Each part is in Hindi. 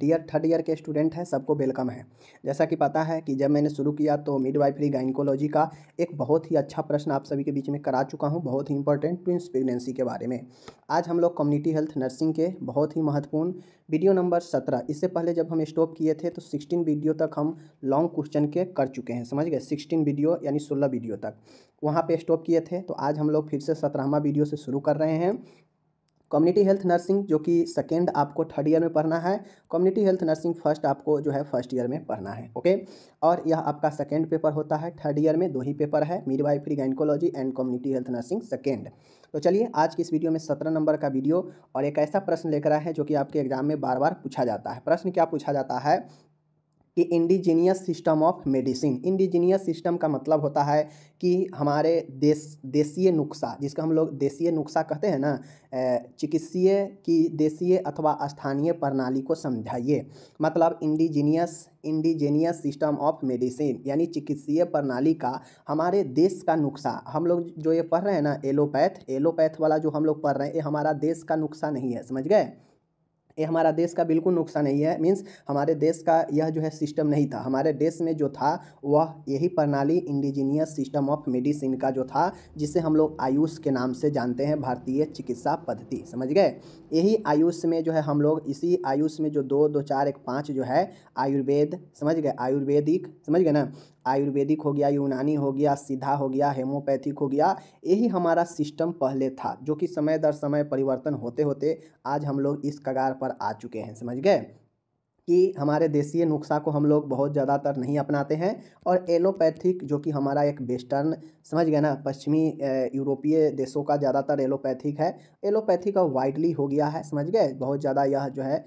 डियर थर्ड ईयर के स्टूडेंट हैं सबको वेलकम है जैसा कि पता है कि जब मैंने शुरू किया तो मिड वाइफरी गाइनकोलॉजी का एक बहुत ही अच्छा प्रश्न आप सभी के बीच में करा चुका हूं बहुत ही इंपॉर्टेंट ट्विंस प्रेगनेंसी के बारे में आज हम लोग कम्युनिटी हेल्थ नर्सिंग के बहुत ही महत्वपूर्ण वीडियो नंबर सत्रह इससे पहले जब हम स्टॉप किए थे तो सिक्सटीन वीडियो तक हम लॉन्ग क्वेश्चन के कर चुके हैं समझ गए सिक्सटीन वीडियो यानी सोलह वीडियो तक वहाँ पर स्टॉप किए थे तो आज हम लोग फिर से सत्रहवा वीडियो से शुरू कर रहे हैं कम्युनिटी हेल्थ नर्सिंग जो कि सेकेंड आपको थर्ड ईयर में पढ़ना है कम्युनिटी हेल्थ नर्सिंग फर्स्ट आपको जो है फर्स्ट ईयर में पढ़ना है ओके और यह आपका सेकेंड पेपर होता है थर्ड ईयर में दो ही पेपर है फ्री gynaecology and community health nursing second तो चलिए आज की इस वीडियो में सत्रह नंबर का वीडियो और एक ऐसा प्रश्न लेकर आए हैं जो कि आपके एग्जाम में बार बार पूछा जाता है प्रश्न क्या पूछा जाता है कि indigenous system of medicine indigenous system का मतलब होता है कि हमारे देश देसीय नुस्खा जिसका हम लोग देशीय नुस्खा कहते हैं ना चिकित्सीय की देसीय अथवा स्थानीय प्रणाली को समझाइए मतलब indigenous indigenous system of medicine यानी चिकित्सीय प्रणाली का हमारे देश का नुस्खा हम लोग जो ये पढ़ रहे हैं ना एलोपैथ एलोपैथ वाला जो हम लोग पढ़ रहे हैं ये हमारा देश का नुस्खा नहीं है समझ गए ये हमारा देश का बिल्कुल नुकसान नहीं है मीन्स हमारे देश का यह जो है सिस्टम नहीं था हमारे देश में जो था वह यही प्रणाली इंडिजीनियस सिस्टम ऑफ मेडिसिन का जो था जिसे हम लोग आयुष के नाम से जानते हैं भारतीय चिकित्सा पद्धति समझ गए यही आयुष में जो है हम लोग इसी आयुष में जो दो दो चार एक पाँच जो है आयुर्वेद समझ गए आयुर्वेदिक समझ गए ना आयुर्वेदिक हो गया यूनानी हो गया सीधा हो गया हेमोपैथिक हो गया यही हमारा सिस्टम पहले था जो कि समय दर समय परिवर्तन होते होते आज हम लोग इस कगार पर आ चुके हैं समझ गए कि हमारे देसीय नुस्खा को हम लोग बहुत ज़्यादातर नहीं अपनाते हैं और एलोपैथिक जो कि हमारा एक वेस्टर्न समझ गए ना पश्चिमी यूरोपीय देशों का ज़्यादातर एलोपैथिक है एलोपैथिक और वाइडली हो गया है समझ गए बहुत ज़्यादा यह जो है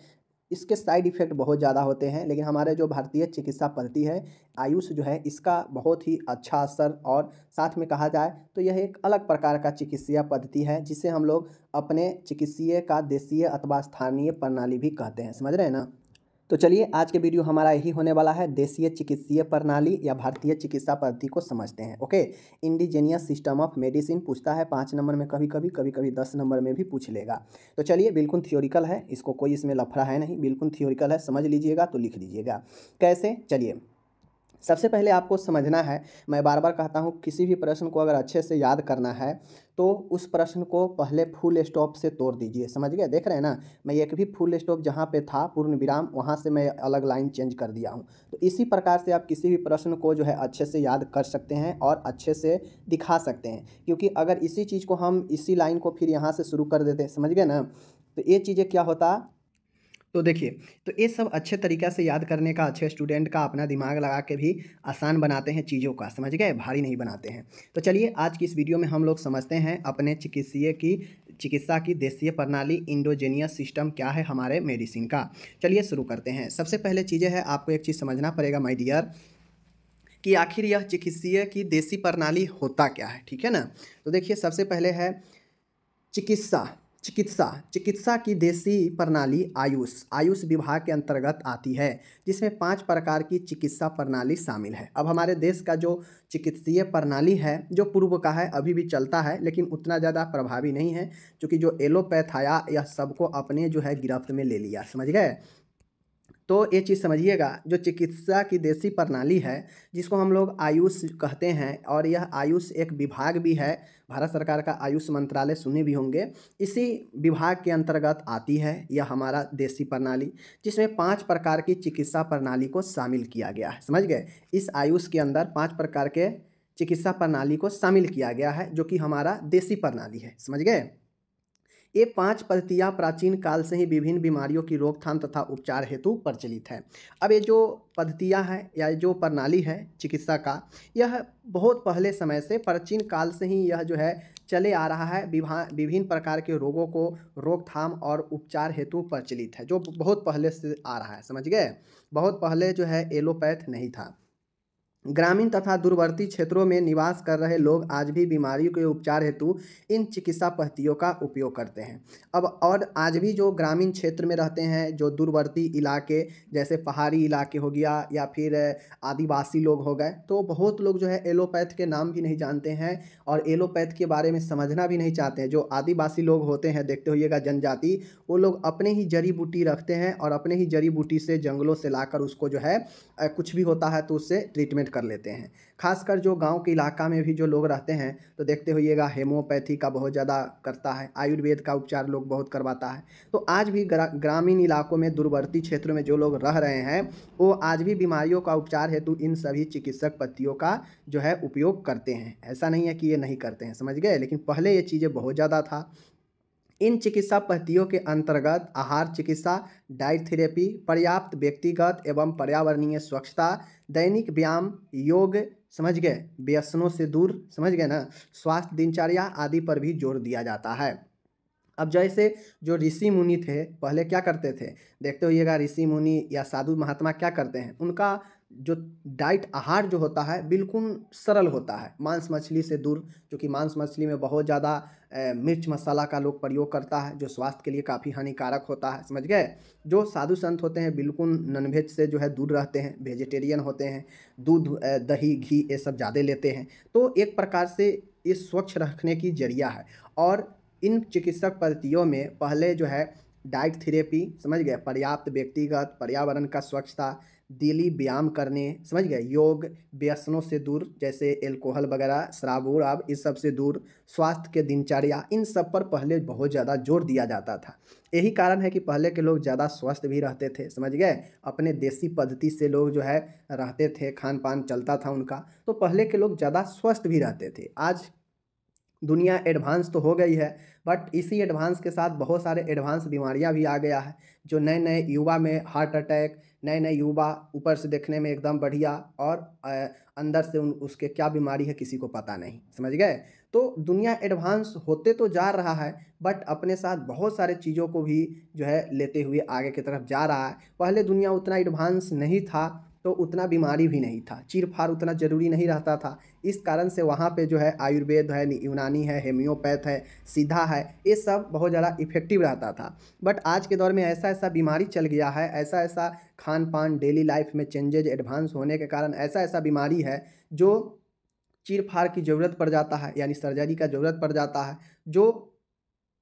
इसके साइड इफ़ेक्ट बहुत ज़्यादा होते हैं लेकिन हमारे जो भारतीय चिकित्सा पद्धति है आयुष जो है इसका बहुत ही अच्छा असर और साथ में कहा जाए तो यह एक अलग प्रकार का चिकित्सीय पद्धति है जिसे हम लोग अपने चिकित्सीय का देशीय अथवा स्थानीय प्रणाली भी कहते हैं समझ रहे हैं ना तो चलिए आज के वीडियो हमारा यही होने वाला है देशीय चिकित्सीय प्रणाली या भारतीय चिकित्सा पद्धति को समझते हैं okay indigenous system of medicine पूछता है पाँच नंबर में कभी कभी कभी कभी दस नंबर में भी पूछ लेगा तो चलिए बिल्कुल थियोरिकल है इसको कोई इसमें लफड़ा है नहीं बिल्कुल थियोरिकल है समझ लीजिएगा तो लिख लीजिएगा कैसे चलिए सबसे पहले आपको समझना है मैं बार बार कहता हूँ किसी भी प्रश्न को अगर अच्छे से याद करना है तो उस प्रश्न को पहले फुल स्टॉप से तोड़ दीजिए समझ गए देख रहे हैं ना मैं एक भी फुल स्टॉप जहाँ पे था पूर्ण विराम वहाँ से मैं अलग लाइन चेंज कर दिया हूँ तो इसी प्रकार से आप किसी भी प्रश्न को जो है अच्छे से याद कर सकते हैं और अच्छे से दिखा सकते हैं क्योंकि अगर इसी चीज़ को हम इसी लाइन को फिर यहाँ से शुरू कर देते समझ गए ना तो ये चीज़ें क्या होता तो देखिए तो ये सब अच्छे तरीक़े से याद करने का अच्छे स्टूडेंट का अपना दिमाग लगा के भी आसान बनाते हैं चीज़ों का समझ गए भारी नहीं बनाते हैं तो चलिए आज की इस वीडियो में हम लोग समझते हैं अपने चिकित्सीय की चिकित्सा की देशीय प्रणाली इंडोजेनियस सिस्टम क्या है हमारे मेडिसिन का चलिए शुरू करते हैं सबसे पहले चीज़ें हैं आपको एक चीज़ समझना पड़ेगा माई डियर कि आखिर यह चिकित्सीय की देसी प्रणाली होता क्या है ठीक है ना तो देखिए सबसे पहले है चिकित्सा चिकित्सा चिकित्सा की देसी प्रणाली आयुष आयुष विभाग के अंतर्गत आती है जिसमें पांच प्रकार की चिकित्सा प्रणाली शामिल है अब हमारे देश का जो चिकित्सीय प्रणाली है जो पूर्व का है अभी भी चलता है लेकिन उतना ज़्यादा प्रभावी नहीं है क्योंकि जो एलोपैथ आया यह सबको अपने जो है गिरफ्त में ले लिया समझ गए तो ये चीज़ समझिएगा जो चिकित्सा की देसी प्रणाली है जिसको हम लोग आयुष कहते हैं और यह आयुष एक विभाग भी है भारत सरकार का आयुष मंत्रालय सुने भी होंगे इसी विभाग के अंतर्गत आती है यह हमारा देसी प्रणाली जिसमें पांच प्रकार की चिकित्सा प्रणाली को शामिल किया गया है समझ गए इस आयुष के अंदर पाँच प्रकार के चिकित्सा प्रणाली को शामिल किया गया है जो कि हमारा देसी प्रणाली है समझ गए ये पांच पद्धतियाँ प्राचीन काल से ही विभिन्न बीमारियों की रोकथाम तथा उपचार हेतु प्रचलित है अब ये जो पद्धतियाँ हैं या जो प्रणाली है चिकित्सा का यह बहुत पहले समय से प्राचीन काल से ही यह जो है चले आ रहा है विभिन्न प्रकार के रोगों को रोकथाम और उपचार हेतु प्रचलित है जो बहुत पहले से आ रहा है समझ गए बहुत पहले जो है एलोपैथ नहीं था ग्रामीण तथा दूरवर्ती क्षेत्रों में निवास कर रहे लोग आज भी बीमारियों के उपचार हेतु इन चिकित्सा पद्धतियों का उपयोग करते हैं अब और आज भी जो ग्रामीण क्षेत्र में रहते हैं जो दूरवर्ती इलाके जैसे पहाड़ी इलाके हो गया या फिर आदिवासी लोग हो गए तो बहुत लोग जो है एलोपैथ के नाम भी नहीं जानते हैं और एलोपैथ के बारे में समझना भी नहीं चाहते जो आदिवासी लोग होते हैं देखते होइएगा जनजाति वो लोग अपने ही जड़ी बूटी रखते हैं और अपने ही जड़ी बूटी से जंगलों से लाकर उसको जो है कुछ भी होता है तो उससे ट्रीटमेंट ट्रीटमेंट कर लेते हैं खासकर जो गांव के इलाका में भी जो लोग रहते हैं तो देखते होइएगा हेमोपैथी का बहुत ज़्यादा करता है आयुर्वेद का उपचार लोग बहुत करवाता है तो आज भी ग्रा, ग्रामीण इलाकों में दूरवर्ती क्षेत्रों में जो लोग रह रहे हैं वो आज भी बीमारियों का उपचार हेतु इन सभी चिकित्सक पत्तियों का जो है उपयोग करते हैं ऐसा नहीं है कि ये नहीं करते हैं समझ गए लेकिन पहले ये चीज़ें बहुत ज़्यादा था इन चिकित्सा पद्धतियों के अंतर्गत आहार चिकित्सा डाइट थेरेपी पर्याप्त व्यक्तिगत एवं पर्यावरणीय स्वच्छता दैनिक व्यायाम योग समझ गए व्यसनों से दूर समझ गए ना स्वास्थ्य दिनचर्या आदि पर भी जोर दिया जाता है अब जैसे जो ऋषि मुनि थे पहले क्या करते थे देखते होइएगा ऋषि मुनि या साधु महात्मा क्या करते हैं उनका जो डाइट आहार जो होता है बिल्कुल सरल होता है मांस मछली से दूर क्योंकि मांस मछली में बहुत ज़्यादा मिर्च मसाला का लोग प्रयोग करता है जो स्वास्थ्य के लिए काफ़ी हानिकारक होता है समझ गए जो साधु संत होते हैं बिल्कुल नॉनवेज से जो है दूर रहते हैं वेजिटेरियन होते हैं दूध दही घी ये सब ज़्यादा लेते हैं तो एक प्रकार से ये स्वच्छ रखने की जरिया है और इन चिकित्सक पद्धतियों में पहले जो है डाइट थेरेपी समझ गए पर्याप्त व्यक्तिगत पर्यावरण का स्वच्छता डेली व्यायाम करने समझ गए योग व्यसनों से दूर जैसे एल्कोहल वगैरह शराब उराब इस सब से दूर स्वास्थ्य के दिनचर्या इन सब पर पहले बहुत ज़्यादा जोर दिया जाता था यही कारण है कि पहले के लोग ज़्यादा स्वस्थ भी रहते थे समझ गए अपने देसी पद्धति से लोग जो है रहते थे खान पान चलता था उनका तो पहले के लोग ज़्यादा स्वस्थ भी रहते थे आज दुनिया एडवांस तो हो गई है बट इसी एडवांस के साथ बहुत सारे एडवांस बीमारियां भी आ गया है जो नए नए युवा में हार्ट अटैक नए नए युवा ऊपर से देखने में एकदम बढ़िया और अंदर से उन उसके क्या बीमारी है किसी को पता नहीं समझ गए तो दुनिया एडवांस होते तो जा रहा है बट अपने साथ बहुत सारे चीज़ों को भी जो है लेते हुए आगे की तरफ जा रहा है पहले दुनिया उतना एडवांस नहीं था तो उतना बीमारी भी नहीं था चीरफाड़ उतना ज़रूरी नहीं रहता था इस कारण से वहाँ पे जो है आयुर्वेद है यूनानी है हेम्योपैथ है सीधा है ये सब बहुत ज़्यादा इफेक्टिव रहता था बट आज के दौर में ऐसा ऐसा बीमारी चल गया है ऐसा ऐसा खान पान डेली लाइफ में चेंजेज एडवांस होने के कारण ऐसा ऐसा बीमारी है जो चिरफार की ज़रूरत पड़ जाता है यानी सर्जरी का ज़रूरत पड़ जाता है जो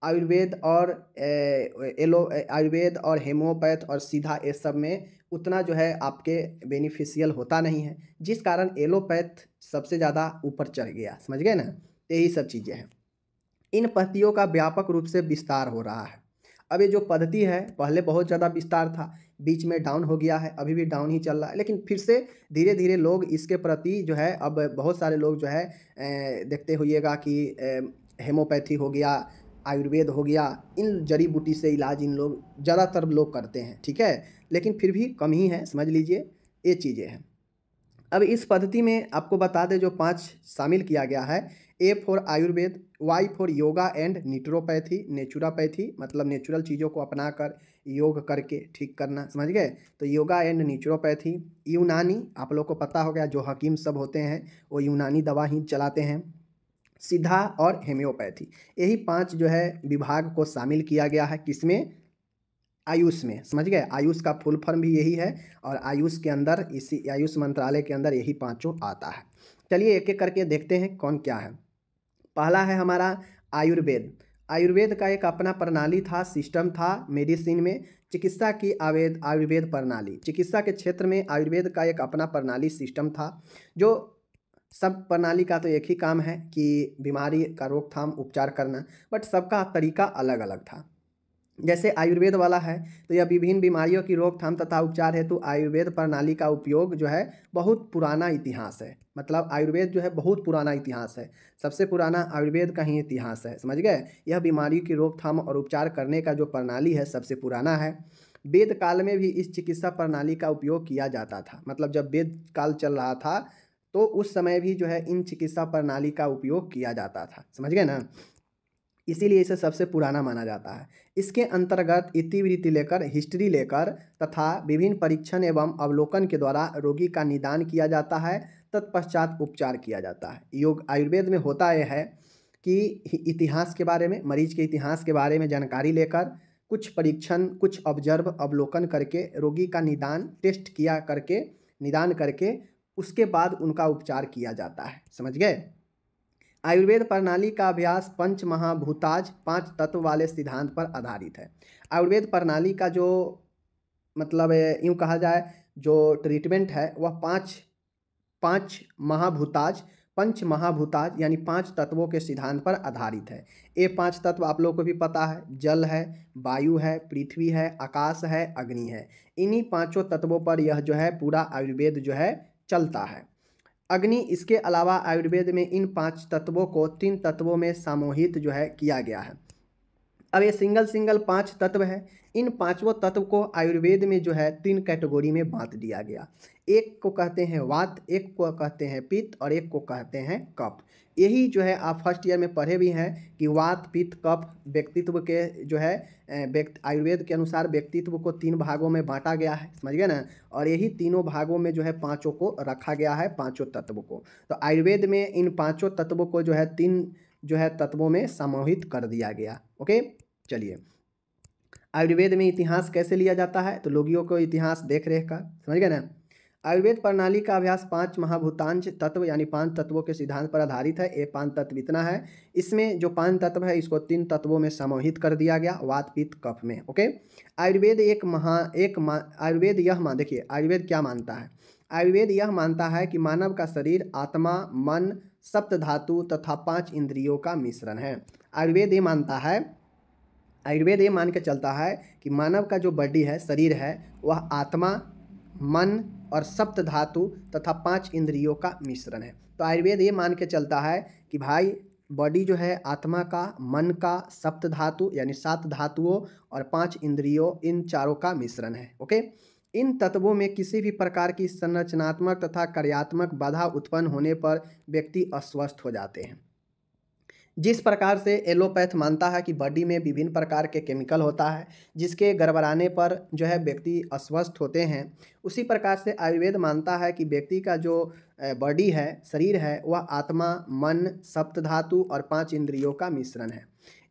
आयुर्वेद और एलो आयुर्वेद और हेमोपैथ और सीधा ये सब में उतना जो है आपके बेनिफिशियल होता नहीं है जिस कारण एलोपैथ सबसे ज़्यादा ऊपर चढ़ गया समझ गए ना तो यही सब चीज़ें हैं इन पद्धतियों का व्यापक रूप से विस्तार हो रहा है अब ये जो पद्धति है पहले बहुत ज़्यादा विस्तार था बीच में डाउन हो गया है अभी भी डाउन ही चल रहा है लेकिन फिर से धीरे धीरे लोग इसके प्रति जो है अब बहुत सारे लोग जो है देखते हुएगा कि हेमोपैथी हो गया आयुर्वेद हो गया इन जड़ी बूटी से इलाज इन लोग ज़्यादातर लोग करते हैं ठीक है लेकिन फिर भी कम ही है समझ लीजिए ये चीज़ें हैं अब इस पद्धति में आपको बता दें जो पांच शामिल किया गया है A for Ayurveda Y for yoga and naturopathy naturopathy मतलब नेचुरल चीज़ों को अपना कर योग करके ठीक करना समझ गए तो योगा एंड न्यूचुरोपैथी यूनानी आप लोग को पता हो गया जो हकीम सब होते हैं वो यूनानी दवा ही चलाते हैं सिद्धा और हेम्योपैथी यही पांच जो है विभाग को शामिल किया गया है किसमें आयुष में समझ गए आयुष का फुल फॉर्म भी यही है और आयुष के अंदर इसी आयुष मंत्रालय के अंदर यही पांचों आता है चलिए एक एक करके देखते हैं कौन क्या है पहला है हमारा आयुर्वेद आयुर्वेद का एक अपना प्रणाली था सिस्टम था मेडिसिन में चिकित्सा की आवेद आयुर्वेद प्रणाली चिकित्सा के क्षेत्र में आयुर्वेद का एक अपना प्रणाली सिस्टम था जो सब प्रणाली का तो एक ही काम है कि बीमारी का रोकथाम उपचार करना बट सबका तरीका अलग अलग था जैसे आयुर्वेद वाला है तो यह विभिन्न बीमारियों की रोकथाम तथा उपचार हेतु आयुर्वेद प्रणाली का उपयोग जो है बहुत पुराना इतिहास है मतलब आयुर्वेद जो है बहुत पुराना इतिहास है सबसे पुराना आयुर्वेद का ही इतिहास है समझ गए यह बीमारी की रोकथाम और उपचार करने का जो प्रणाली है सबसे पुराना है वेद काल में भी इस चिकित्सा प्रणाली का उपयोग किया जाता था मतलब जब वेद काल चल रहा था तो उस समय भी जो है इन चिकित्सा प्रणाली का उपयोग किया जाता था समझ गए ना इसीलिए इसे सबसे पुराना माना जाता है इसके अंतर्गत इतिवृत्ति लेकर हिस्ट्री लेकर तथा विभिन्न परीक्षण एवं अवलोकन के द्वारा रोगी का निदान किया जाता है तत्पश्चात उपचार किया जाता है योग आयुर्वेद में होता यह है कि इतिहास के बारे में मरीज के इतिहास के बारे में जानकारी लेकर कुछ परीक्षण कुछ ऑब्जर्व अवलोकन करके रोगी का निदान टेस्ट किया करके निदान करके उसके बाद उनका उपचार किया जाता है समझ गए आयुर्वेद प्रणाली का अभ्यास पंच महाभूताज पांच तत्व वाले सिद्धांत पर आधारित है आयुर्वेद प्रणाली का जो मतलब यूँ कहा जाए जो ट्रीटमेंट है वह पांच पांच महाभूताज पंच महाभूताज यानी पांच तत्वों के सिद्धांत पर आधारित है ये पांच तत्व आप लोगों को भी पता है जल है वायु है पृथ्वी है आकाश है अग्नि है इन्हीं पांचों तत्वों पर यह जो है पूरा आयुर्वेद जो है चलता है अग्नि इसके अलावा आयुर्वेद में इन पांच तत्वों को तीन तत्वों में सामूहित जो है किया गया है अब ये सिंगल सिंगल पांच तत्व हैं इन पांचवों तत्व को आयुर्वेद में जो है तीन कैटेगोरी में बांट दिया गया एक को कहते हैं वात एक को कहते हैं पित्त और एक को कहते हैं कफ यही जो है आप फर्स्ट ईयर में पढ़े भी हैं कि वात पित्त कफ व्यक्तित्व के जो है व्यक्ति आयुर्वेद के अनुसार व्यक्तित्व को तीन भागों में बांटा गया है समझ गए ना और यही तीनों भागों में जो है पाँचों को रखा गया है पाँचों तत्वों को तो आयुर्वेद में इन पाँचों तत्वों को जो है तीन जो है तत्वों में समोहित कर दिया गया ओके चलिए आयुर्वेद में इतिहास कैसे लिया जाता है तो लोगियों को इतिहास देख रेख का समझ गए ना आयुर्वेद प्रणाली का अभ्यास पांच महाभूतांश तत्व यानी पांच तत्वों के सिद्धांत पर आधारित है ये पांच तत्व इतना है इसमें जो पांच तत्व है इसको तीन तत्वों में समोहित कर दिया गया वात पित्त कफ में ओके आयुर्वेद एक महा एक मा आयुर्वेद यह मान देखिए आयुर्वेद क्या मानता है आयुर्वेद यह मानता है कि मानव का शरीर आत्मा मन सप्त धातु तथा पाँच इंद्रियों का मिश्रण है आयुर्वेद ये मानता है आयुर्वेद ये मान के चलता है कि मानव का जो बॉडी है शरीर है वह आत्मा मन और सप्त धातु तथा पांच इंद्रियों का मिश्रण है तो आयुर्वेद ये मान के चलता है कि भाई बॉडी जो है आत्मा का मन का सप्त धातु यानी सात धातुओं और पांच इंद्रियों इन चारों का मिश्रण है ओके इन तत्वों में किसी भी प्रकार की संरचनात्मक तथा कार्यात्मक बाधा उत्पन्न होने पर व्यक्ति अस्वस्थ हो जाते हैं जिस प्रकार से एलोपैथ मानता है कि बॉडी में विभिन्न प्रकार के केमिकल होता है जिसके गड़बड़ाने पर जो है व्यक्ति अस्वस्थ होते हैं उसी प्रकार से आयुर्वेद मानता है कि व्यक्ति का जो बॉडी है शरीर है वह आत्मा मन सप्त धातु और पांच इंद्रियों का मिश्रण है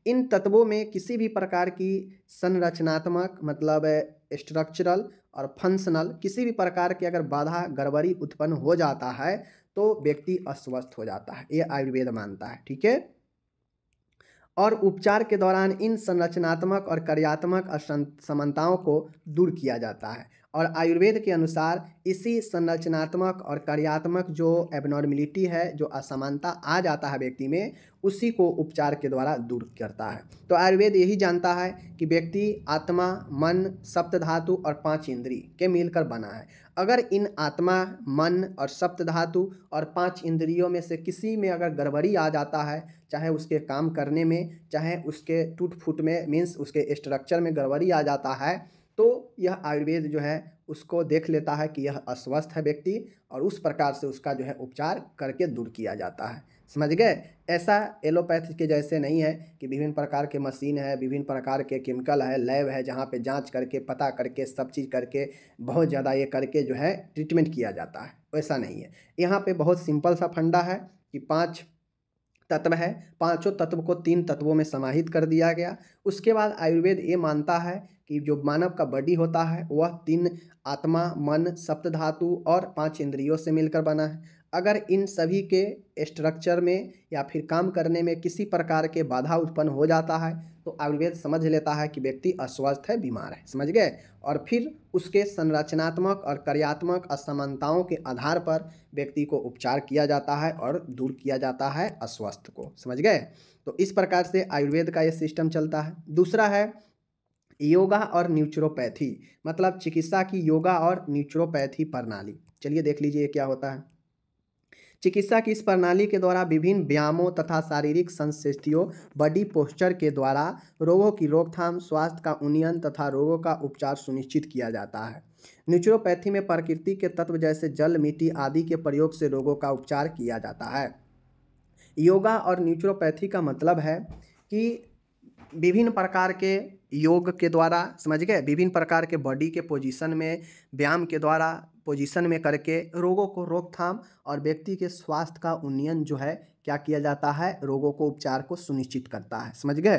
इन तत्वों में किसी भी प्रकार की संरचनात्मक मतलब स्ट्रक्चरल और फंक्शनल किसी भी प्रकार की अगर बाधा गड़बड़ी उत्पन्न हो जाता है तो व्यक्ति अस्वस्थ हो जाता है ये आयुर्वेद मानता है ठीक है और उपचार के दौरान इन संरचनात्मक और कार्यात्मक समानताओं को दूर किया जाता है और आयुर्वेद के अनुसार इसी संरचनात्मक और कार्यात्मक जो एबनॉर्मिलिटी है जो असमानता आ जाता है व्यक्ति में उसी को उपचार के द्वारा दूर करता है तो आयुर्वेद यही जानता है कि व्यक्ति आत्मा मन सप्त धातु और पांच इंद्री के मिलकर बना है अगर इन आत्मा मन और सप्त धातु और पांच इंद्रियों में से किसी में अगर गड़बड़ी आ जाता है चाहे उसके काम करने में चाहे उसके टूट फूट में मीन्स उसके स्ट्रक्चर में गड़बड़ी आ जाता है तो यह आयुर्वेद जो है उसको देख लेता है कि यह अस्वस्थ है व्यक्ति और उस प्रकार से उसका जो है उपचार करके दूर किया जाता है समझ गए ऐसा एलोपैथी के जैसे नहीं है कि विभिन्न प्रकार के मशीन है विभिन्न प्रकार के केमिकल है लैब है जहाँ पे जांच करके पता करके सब चीज़ करके बहुत ज़्यादा ये करके जो है ट्रीटमेंट किया जाता है वैसा नहीं है यहाँ पर बहुत सिंपल सा फंडा है कि पाँच तत्व है पाँचों तत्व को तीन तत्वों में समाहित कर दिया गया उसके बाद आयुर्वेद ये मानता है कि जो मानव का बॉडी होता है वह तीन आत्मा मन सप्त धातु और पांच इंद्रियों से मिलकर बना है अगर इन सभी के स्ट्रक्चर में या फिर काम करने में किसी प्रकार के बाधा उत्पन्न हो जाता है तो आयुर्वेद समझ लेता है कि व्यक्ति अस्वस्थ है बीमार है समझ गए और फिर उसके संरचनात्मक और कार्यात्मक असमानताओं के आधार पर व्यक्ति को उपचार किया जाता है और दूर किया जाता है अस्वस्थ को समझ गए तो इस प्रकार से आयुर्वेद का ये सिस्टम चलता है दूसरा है योगा और न्यूचुरोपैथी मतलब चिकित्सा की योगा और न्यूचुरोपैथी प्रणाली चलिए देख लीजिए क्या होता है चिकित्सा की इस प्रणाली के द्वारा विभिन्न व्यायामों तथा शारीरिक संस्थितियों बॉडी पोस्चर के द्वारा रोगों की रोकथाम स्वास्थ्य का उन्नयन तथा रोगों का उपचार सुनिश्चित किया जाता है न्यूचुरोपैथी में प्रकृति के तत्व जैसे जल मिट्टी आदि के प्रयोग से रोगों का उपचार किया जाता है योगा और न्यूचुरोपैथी का मतलब है कि विभिन्न प्रकार के योग के द्वारा समझ गए विभिन्न प्रकार के बॉडी के पोजीशन में व्यायाम के द्वारा पोजीशन में करके रोगों को रोकथाम और व्यक्ति के स्वास्थ्य का उन्नयन जो है क्या किया जाता है रोगों को उपचार को सुनिश्चित करता है समझ गए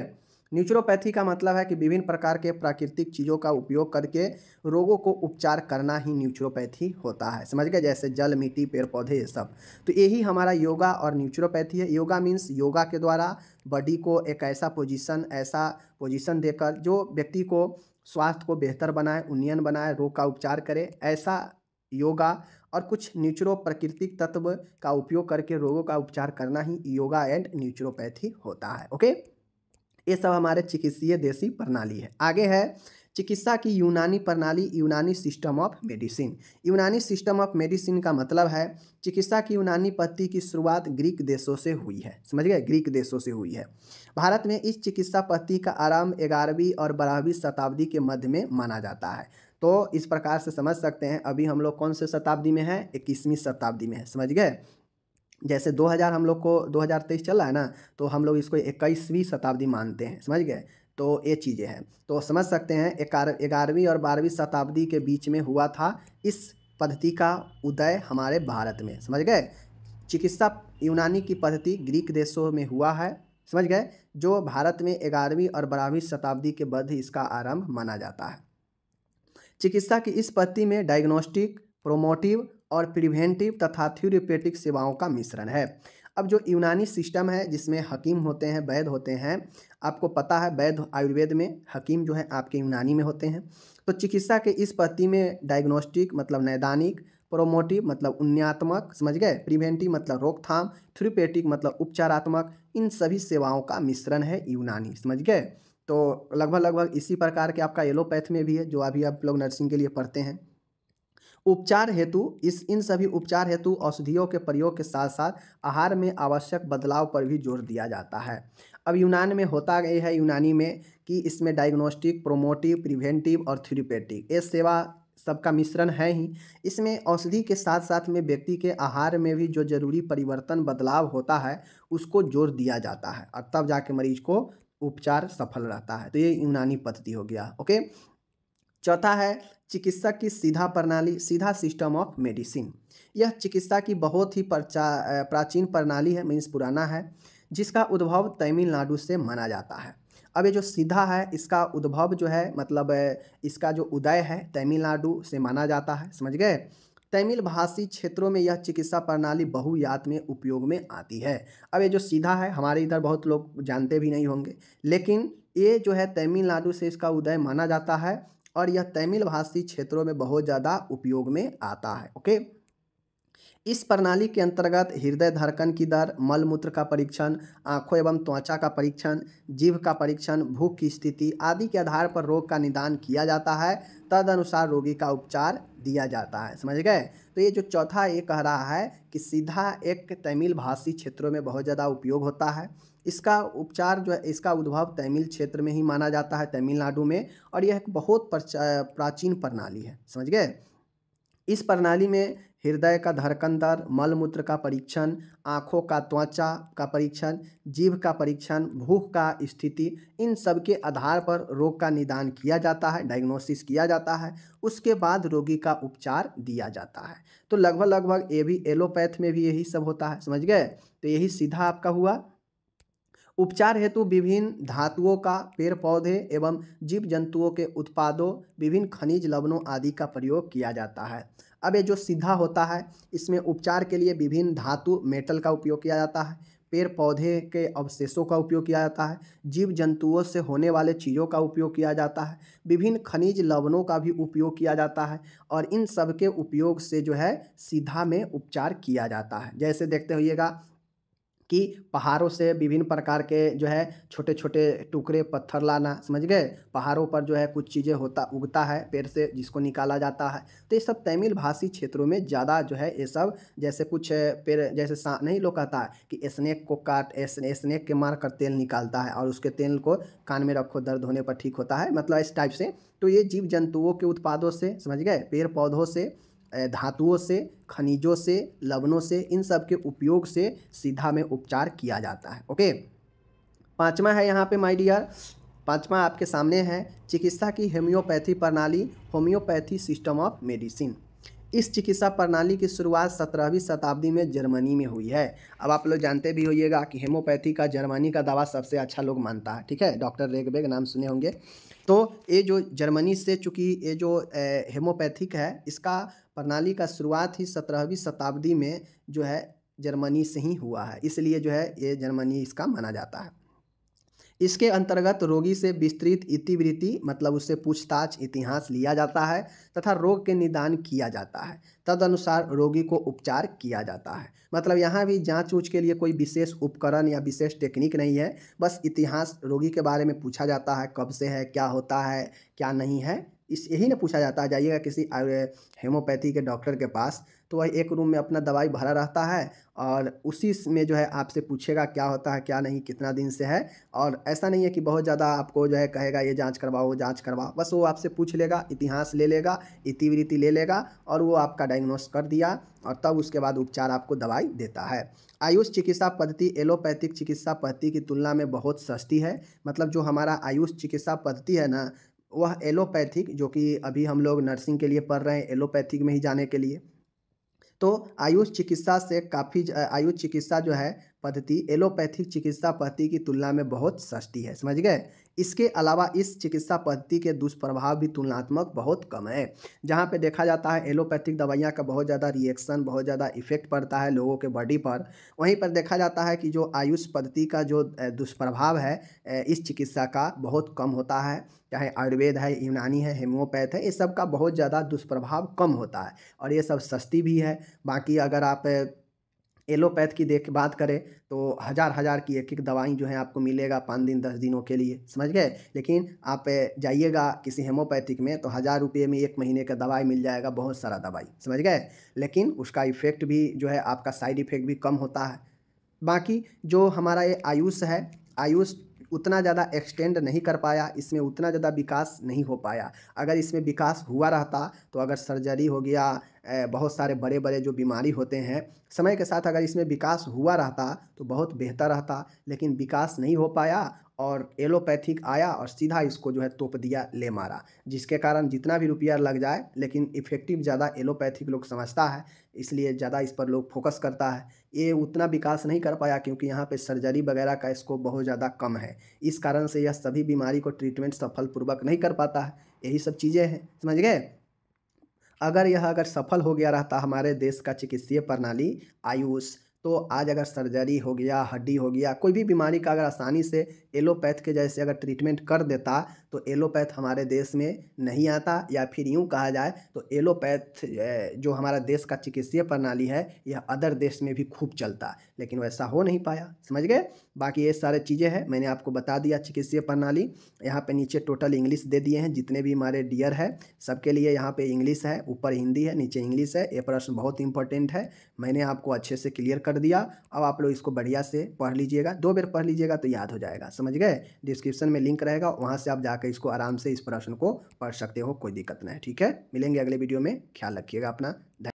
न्यूचुरोपैथी का मतलब है कि विभिन्न प्रकार के प्राकृतिक चीज़ों का उपयोग करके रोगों को उपचार करना ही न्यूचुरोपैथी होता है समझ गए जैसे जल मिट्टी पेड़ पौधे ये सब तो यही हमारा योगा और न्यूचुरोपैथी है योगा मीन्स योगा के द्वारा बॉडी को एक ऐसा पोजीशन ऐसा पोजीशन देकर जो व्यक्ति को स्वास्थ्य को बेहतर बनाए उन्नयन बनाए रोग का उपचार करे ऐसा योगा और कुछ न्यूचुरो प्राकृतिक तत्व का उपयोग करके रोगों का उपचार करना ही योगा एंड न्यूचुरोपैथी होता है ओके ये सब हमारे चिकित्सीय देसी प्रणाली है आगे है चिकित्सा की यूनानी प्रणाली Unani system of medicine Unani system of medicine का मतलब है चिकित्सा की यूनानी पद्धति की शुरुआत ग्रीक देशों से हुई है समझ गए ग्रीक देशों से हुई है भारत में इस चिकित्सा पद्धति का आराम ग्यारहवीं और बारहवीं शताब्दी के मध्य में माना जाता है तो इस प्रकार से समझ सकते हैं अभी हम लोग कौन से शताब्दी में हैं इक्कीसवीं शताब्दी में है समझ गए जैसे 2000 हम लोग को 2023 चल रहा है ना तो हम लोग इसको इक्कीसवीं शताब्दी मानते हैं समझ गए तो ये चीज़ें हैं तो समझ सकते हैं ग्यारहवीं और बारहवीं शताब्दी के बीच में हुआ था इस पद्धति का उदय हमारे भारत में समझ गए चिकित्सा यूनानी की पद्धति ग्रीक देशों में हुआ है समझ गए जो भारत में ग्यारहवीं और बारहवीं शताब्दी के बाद इसका आरंभ माना जाता है चिकित्सा की इस पद्धति में डायग्नोस्टिक प्रोमोटिव और प्रिवेंटिव तथा थ्यूरोपेटिक सेवाओं का मिश्रण है अब जो यूनानी सिस्टम है जिसमें हकीम होते हैं वैध होते हैं आपको पता है वैध आयुर्वेद में हकीम जो है आपके यूनानी में होते हैं तो चिकित्सा के इस पद्धति में डायग्नोस्टिक मतलब नैदानिक प्रोमोटिव मतलब उन्यात्मक समझ गए प्रिवेंटिव मतलब रोकथाम थ्रोपेटिक मतलब उपचारात्मक इन सभी सेवाओं का मिश्रण है यूनानी समझ गए तो लगभग लगभग इसी प्रकार के आपका एलोपैथ में भी है जो अभी आप लोग नर्सिंग के लिए पढ़ते हैं उपचार हेतु इस इन सभी उपचार हेतु औषधियों के प्रयोग के साथ साथ आहार में आवश्यक बदलाव पर भी जोर दिया जाता है अब यूनान में होता गया है यूनानी में कि इसमें डायग्नोस्टिक प्रोमोटिव प्रिवेंटिव और थ्यूरिपेटिक ये सेवा सबका मिश्रण है ही इसमें औषधि के साथ साथ में व्यक्ति के आहार में भी जो जरूरी परिवर्तन बदलाव होता है उसको जोर दिया जाता है और तब जाके मरीज को उपचार सफल रहता है तो ये यूनानी पद्धति हो गया ओके चौथा है चिकित्सा की सीधा प्रणाली सीधा सिस्टम ऑफ मेडिसिन यह चिकित्सा की बहुत ही प्राचीन प्रणाली है मीन्स पुराना है जिसका उद्भव तमिलनाडु से माना जाता है अब ये जो सीधा है इसका उद्भव जो है मतलब इसका जो उदय है तमिलनाडु से माना जाता है समझ गए तमिल भाषी क्षेत्रों में यह चिकित्सा प्रणाली बहुयात में उपयोग में आती है अब ये जो सीधा है हमारे इधर बहुत लोग जानते भी नहीं होंगे लेकिन ये जो है तमिलनाडु से इसका उदय माना जाता है और यह तमिल भाषी क्षेत्रों में बहुत ज़्यादा उपयोग में आता है ओके इस प्रणाली के अंतर्गत हृदय धड़कन की दर मलमूत्र का परीक्षण आंखों एवं त्वचा का परीक्षण जीभ का परीक्षण भूख की स्थिति आदि के आधार पर रोग का निदान किया जाता है तद अनुसार रोगी का उपचार दिया जाता है समझ गए तो ये जो चौथा ये कह रहा है कि सीधा एक तमिल भाषी क्षेत्रों में बहुत ज़्यादा उपयोग होता है इसका उपचार जो है इसका उद्भव तमिल क्षेत्र में ही माना जाता है तमिलनाडु में और यह एक बहुत प्राचीन प्रणाली है समझ गए इस प्रणाली में हृदय का धड़कन दर मलमूत्र का परीक्षण आँखों का त्वचा का परीक्षण जीभ का परीक्षण भूख का स्थिति इन सब के आधार पर रोग का निदान किया जाता है डायग्नोसिस किया जाता है उसके बाद रोगी का उपचार दिया जाता है तो लगभग लगभग ये भी एलोपैथ में भी यही सब होता है समझ गए तो यही सीधा आपका हुआ उपचार हेतु विभिन्न धातुओं का पेड़ पौधे एवं जीव जंतुओं के उत्पादों विभिन्न खनिज लवणों आदि का प्रयोग किया जाता है अब ये जो सीधा होता है इसमें उपचार के लिए विभिन्न धातु मेटल का उपयोग किया जाता है पेड़ पौधे के अवशेषों का उपयोग किया जाता है जीव जंतुओं से होने वाले चीज़ों का उपयोग किया जाता है विभिन्न खनिज लवणों का भी उपयोग किया जाता है और इन सब के उपयोग से जो है सीधा में उपचार किया जाता है जैसे देखते होइएगा कि पहाड़ों से विभिन्न प्रकार के जो है छोटे छोटे टुकड़े पत्थर लाना समझ गए पहाड़ों पर जो है कुछ चीज़ें होता उगता है पेड़ से जिसको निकाला जाता है तो ये सब तमिल भाषी क्षेत्रों में ज़्यादा जो है ये सब जैसे कुछ पेड़ जैसे नहीं लोग कहता है कि स्नेक को काट स्नेक के मार कर तेल निकालता है और उसके तेल को कान में रखो दर्द होने पर ठीक होता है मतलब इस टाइप से तो ये जीव जंतुओं के उत्पादों से समझ गए पेड़ पौधों से धातुओं से खनिजों से लवणों से इन सब के उपयोग से सीधा में उपचार किया जाता है ओके पाँचवा है यहाँ पे माय डियर पाँचवा आपके सामने है चिकित्सा की होम्योपैथी प्रणाली होम्योपैथी सिस्टम ऑफ मेडिसिन इस चिकित्सा प्रणाली की शुरुआत सत्रहवीं शताब्दी में जर्मनी में हुई है अब आप लोग जानते भी होइएगा कि होम्योपैथी का जर्मनी का दवा सबसे अच्छा लोग मानता है ठीक है डॉक्टर रेगबेग नाम सुने होंगे तो ये जो जर्मनी से चूँकि ये जो होम्योपैथिक है इसका प्रणाली का शुरुआत ही सत्रहवीं शताब्दी में जो है जर्मनी से ही हुआ है इसलिए जो है ये जर्मनी इसका माना जाता है इसके अंतर्गत रोगी से विस्तृत इतिवृत्ति मतलब उससे पूछताछ इतिहास लिया जाता है तथा रोग के निदान किया जाता है तदनुसार रोगी को उपचार किया जाता है मतलब यहाँ भी जांच ऊँच के लिए कोई विशेष उपकरण या विशेष टेक्निक नहीं है बस इतिहास रोगी के बारे में पूछा जाता है कब से है क्या होता है क्या नहीं है इस यही ना पूछा जाता है जाइएगा किसी हेमोपैथी के डॉक्टर के पास तो वह एक रूम में अपना दवाई भरा रहता है और उसी में जो है आपसे पूछेगा क्या होता है क्या नहीं कितना दिन से है और ऐसा नहीं है कि बहुत ज़्यादा आपको जो है कहेगा ये जांच करवाओ जांच करवाओ बस वो आपसे पूछ लेगा इतिहास ले लेगा इतिवृत्ति ले लेगा और वो आपका डायग्नोस कर दिया और तब उसके बाद उपचार आपको दवाई देता है आयुष चिकित्सा पद्धति एलोपैथिक चिकित्सा पद्धति की तुलना में बहुत सस्ती है मतलब जो हमारा आयुष चिकित्सा पद्धति है ना वह एलोपैथिक जो कि अभी हम लोग नर्सिंग के लिए पढ़ रहे हैं एलोपैथिक में ही जाने के लिए तो आयुष चिकित्सा से काफ़ी आयुष चिकित्सा जो है पद्धति एलोपैथिक चिकित्सा पद्धति की तुलना में बहुत सस्ती है समझ गए इसके अलावा इस चिकित्सा पद्धति के दुष्प्रभाव भी तुलनात्मक बहुत कम है जहाँ पे देखा जाता है एलोपैथिक दवाइयाँ का बहुत ज़्यादा रिएक्शन बहुत ज़्यादा इफेक्ट पड़ता है लोगों के बॉडी पर वहीं पर देखा जाता है कि जो आयुष पद्धति का जो दुष्प्रभाव है इस चिकित्सा का बहुत कम होता है चाहे आयुर्वेद है यूनानी है हेमोपैथ है ये सब का बहुत ज़्यादा दुष्प्रभाव कम होता है और ये सब सस्ती भी है बाकी अगर आप एलोपैथ की देख बात करें तो हज़ार हज़ार की एक एक दवाई जो है आपको मिलेगा पाँच दिन दस दिनों के लिए समझ गए लेकिन आप जाइएगा किसी हेमोपैथिक में तो हज़ार रुपये में एक महीने का दवाई मिल जाएगा बहुत सारा दवाई समझ गए लेकिन उसका इफ़ेक्ट भी जो है आपका साइड इफ़ेक्ट भी कम होता है बाकी जो हमारा ये आयुष है आयुष उतना ज़्यादा एक्सटेंड नहीं कर पाया इसमें उतना ज़्यादा विकास नहीं हो पाया अगर इसमें विकास हुआ रहता तो अगर सर्जरी हो गया बहुत सारे बड़े बड़े जो बीमारी होते हैं समय के साथ अगर इसमें विकास हुआ रहता तो बहुत बेहतर रहता लेकिन विकास नहीं हो पाया और एलोपैथिक आया और सीधा इसको जो है तोप दिया ले मारा जिसके कारण जितना भी रुपया लग जाए लेकिन इफ़ेक्टिव ज़्यादा एलोपैथिक लोग समझता है इसलिए ज़्यादा इस पर लोग फोकस करता है ये उतना विकास नहीं कर पाया क्योंकि यहाँ पे सर्जरी वगैरह का इसको बहुत ज़्यादा कम है इस कारण से यह सभी बीमारी को ट्रीटमेंट सफलपूर्वक नहीं कर पाता है यही सब चीज़ें हैं समझ गए अगर यह अगर सफल हो गया रहता हमारे देश का चिकित्सीय प्रणाली आयुष तो आज अगर सर्जरी हो गया हड्डी हो गया कोई भी बीमारी का अगर आसानी से एलोपैथ के जैसे अगर ट्रीटमेंट कर देता तो एलोपैथ हमारे देश में नहीं आता या फिर यूँ कहा जाए तो एलोपैथ जो हमारा देश का चिकित्सीय प्रणाली है यह अदर देश में भी खूब चलता लेकिन वैसा हो नहीं पाया समझ गए बाकी ये सारे चीज़ें हैं मैंने आपको बता दिया चिकित्सीय प्रणाली यहाँ पर नीचे टोटल इंग्लिश दे दिए हैं जितने भी हमारे डियर है सबके लिए यहाँ पर इंग्लिश है ऊपर हिंदी है नीचे इंग्लिश है ये प्रश्न बहुत इंपॉर्टेंट है मैंने आपको अच्छे से क्लियर कर दिया अब आप लोग इसको बढ़िया से पढ़ लीजिएगा दो बेर पढ़ लीजिएगा तो याद हो जाएगा समझ गए डिस्क्रिप्शन में लिंक रहेगा वहाँ से आप जा जाकर इसको आराम से इस प्रश्न को पढ़ सकते हो कोई दिक्कत नहीं ठीक है मिलेंगे अगले वीडियो में ख्याल रखिएगा अपना